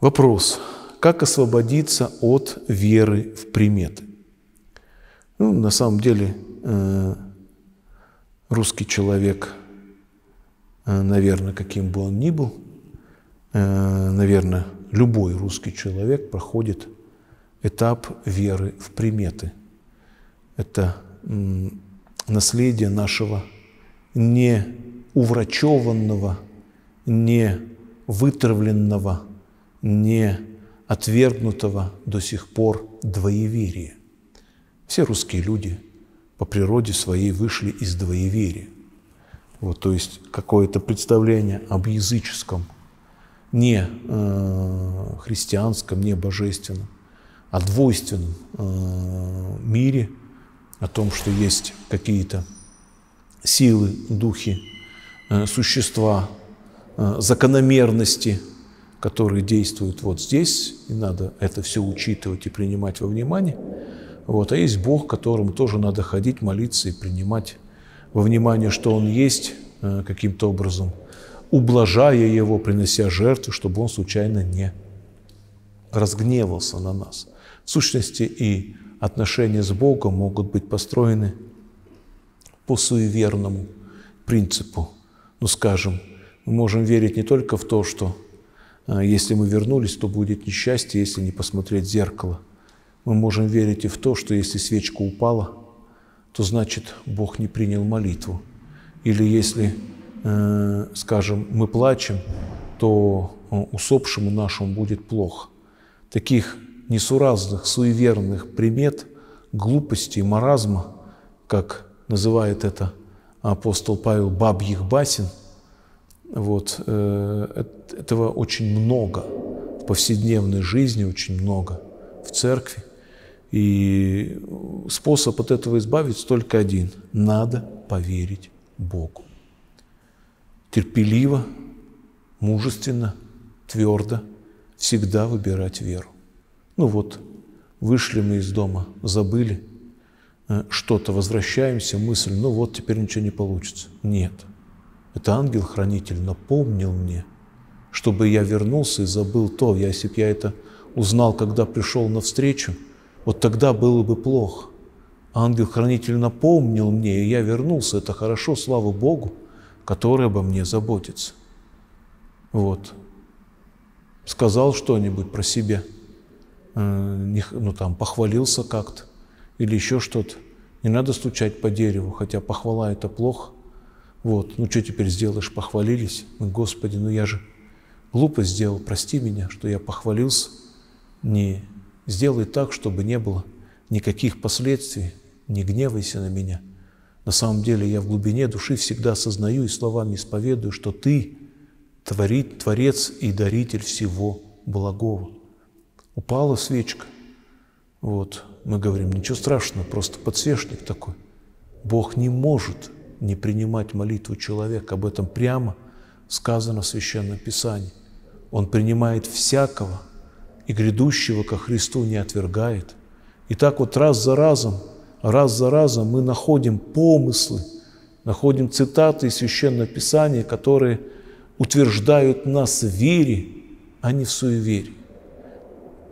Вопрос. Как освободиться от веры в приметы? Ну, на самом деле, э, русский человек, э, наверное, каким бы он ни был, э, наверное, любой русский человек проходит этап веры в приметы. Это наследие нашего не уврачеванного, не вытравленного не отвергнутого до сих пор двоеверия. Все русские люди по природе своей вышли из двоеверия. Вот, то есть какое-то представление об языческом, не э, христианском, не божественном, о двойственном э, мире, о том, что есть какие-то силы, духи, э, существа, э, закономерности – которые действуют вот здесь, и надо это все учитывать и принимать во внимание. Вот. А есть Бог, которому тоже надо ходить, молиться и принимать во внимание, что Он есть э, каким-то образом, ублажая Его, принося жертвы, чтобы Он случайно не разгневался на нас. В сущности, и отношения с Богом могут быть построены по суеверному принципу. Ну, скажем, мы можем верить не только в то, что а, если мы вернулись, то будет несчастье, если не посмотреть в зеркало. Мы можем верить и в то, что если свечка упала, то значит Бог не принял молитву. Или если, э, скажем, мы плачем, то э, усопшему нашему будет плохо. Таких несуразных, суеверных примет, глупости и маразма, как называет это апостол Павел «бабьих басен», вот, э, этого очень много. В повседневной жизни очень много. В церкви. И способ от этого избавиться только один. Надо поверить Богу. Терпеливо, мужественно, твердо всегда выбирать веру. Ну вот, вышли мы из дома, забыли э, что-то, возвращаемся, мысль, ну вот, теперь ничего не получится. Нет. Это ангел-хранитель напомнил мне – чтобы я вернулся и забыл то. Я, если бы я это узнал, когда пришел навстречу, вот тогда было бы плохо. Ангел-хранитель напомнил мне, и я вернулся. Это хорошо, слава Богу, который обо мне заботится. Вот. Сказал что-нибудь про себя, э, ну там, похвалился как-то или еще что-то. Не надо стучать по дереву, хотя похвала это плохо. Вот, ну что теперь сделаешь, похвалились. Ну, Господи, ну я же глупость сделал, прости меня, что я похвалился, не сделай так, чтобы не было никаких последствий, не гневайся на меня. На самом деле я в глубине души всегда осознаю и словами исповедую, что Ты творит, Творец и Даритель всего благого. Упала свечка, вот, мы говорим, ничего страшного, просто подсвечник такой. Бог не может не принимать молитву человека, об этом прямо сказано в Священном Писании. Он принимает всякого, и грядущего ко Христу не отвергает. И так вот раз за разом, раз за разом мы находим помыслы, находим цитаты из Священного Писания, которые утверждают нас в вере, а не в суеверии.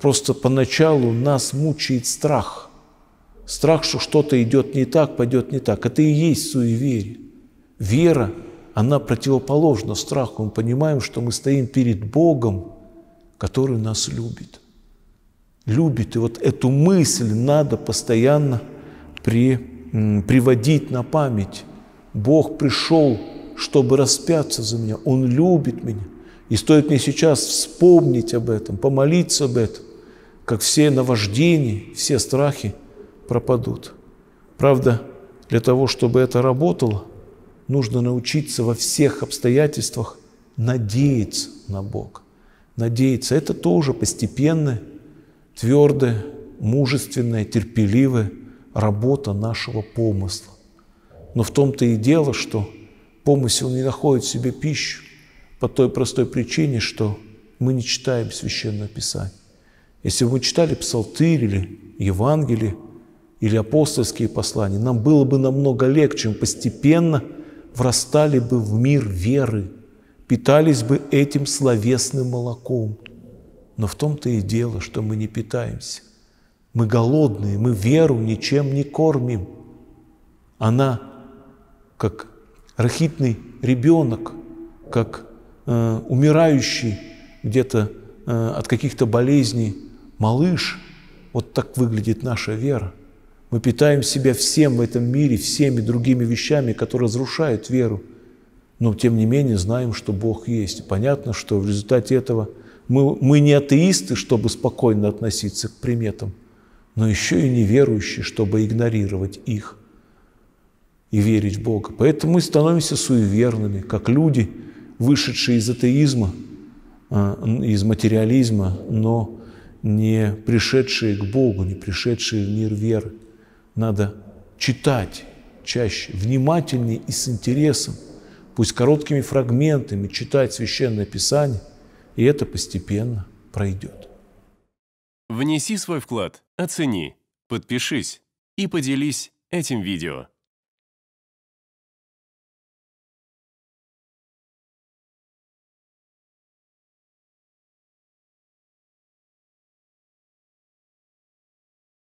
Просто поначалу нас мучает страх. Страх, что что-то идет не так, пойдет не так. Это и есть суеверие. Вера она противоположна страху. Мы понимаем, что мы стоим перед Богом, который нас любит. Любит. И вот эту мысль надо постоянно при, приводить на память. Бог пришел, чтобы распяться за меня. Он любит меня. И стоит мне сейчас вспомнить об этом, помолиться об этом, как все наваждения, все страхи пропадут. Правда, для того, чтобы это работало – нужно научиться во всех обстоятельствах надеяться на Бога. Надеяться – это тоже постепенная, твердая, мужественная, терпеливая работа нашего помысла. Но в том-то и дело, что помысел не находит в себе пищу по той простой причине, что мы не читаем Священное Писание. Если бы мы читали Псалтырь или Евангелие, или апостольские послания, нам было бы намного легче, чем постепенно – врастали бы в мир веры, питались бы этим словесным молоком. Но в том-то и дело, что мы не питаемся. Мы голодные, мы веру ничем не кормим. Она, как рахитный ребенок, как э, умирающий где-то э, от каких-то болезней малыш, вот так выглядит наша вера – мы питаем себя всем в этом мире, всеми другими вещами, которые разрушают веру. Но, тем не менее, знаем, что Бог есть. Понятно, что в результате этого мы, мы не атеисты, чтобы спокойно относиться к приметам, но еще и неверующие, чтобы игнорировать их и верить в Бога. Поэтому мы становимся суеверными, как люди, вышедшие из атеизма, а, из материализма, но не пришедшие к Богу, не пришедшие в мир веры. Надо читать чаще, внимательнее и с интересом, пусть короткими фрагментами читать Священное Писание, и это постепенно пройдет. Внеси свой вклад, оцени, подпишись и поделись этим видео.